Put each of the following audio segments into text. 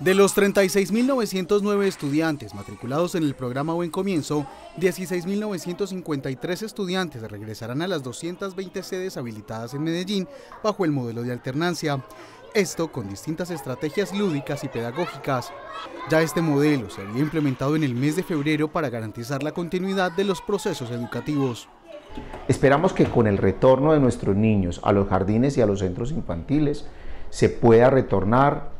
De los 36.909 estudiantes matriculados en el programa Buen Comienzo, 16.953 estudiantes regresarán a las 220 sedes habilitadas en Medellín bajo el modelo de alternancia. Esto con distintas estrategias lúdicas y pedagógicas. Ya este modelo se había implementado en el mes de febrero para garantizar la continuidad de los procesos educativos. Esperamos que con el retorno de nuestros niños a los jardines y a los centros infantiles se pueda retornar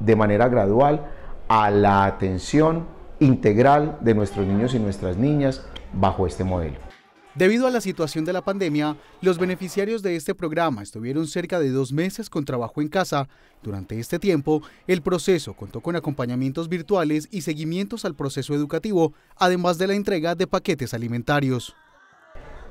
de manera gradual a la atención integral de nuestros niños y nuestras niñas bajo este modelo. Debido a la situación de la pandemia, los beneficiarios de este programa estuvieron cerca de dos meses con trabajo en casa. Durante este tiempo, el proceso contó con acompañamientos virtuales y seguimientos al proceso educativo, además de la entrega de paquetes alimentarios.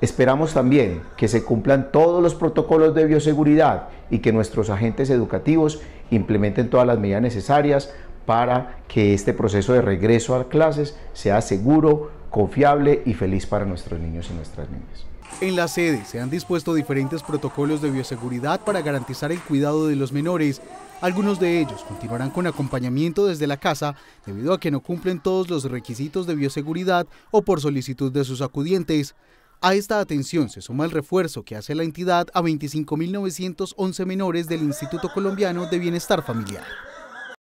Esperamos también que se cumplan todos los protocolos de bioseguridad y que nuestros agentes educativos implementen todas las medidas necesarias para que este proceso de regreso a clases sea seguro, confiable y feliz para nuestros niños y nuestras niñas. En la sede se han dispuesto diferentes protocolos de bioseguridad para garantizar el cuidado de los menores. Algunos de ellos continuarán con acompañamiento desde la casa debido a que no cumplen todos los requisitos de bioseguridad o por solicitud de sus acudientes. A esta atención se suma el refuerzo que hace la entidad a 25.911 menores del Instituto Colombiano de Bienestar Familiar.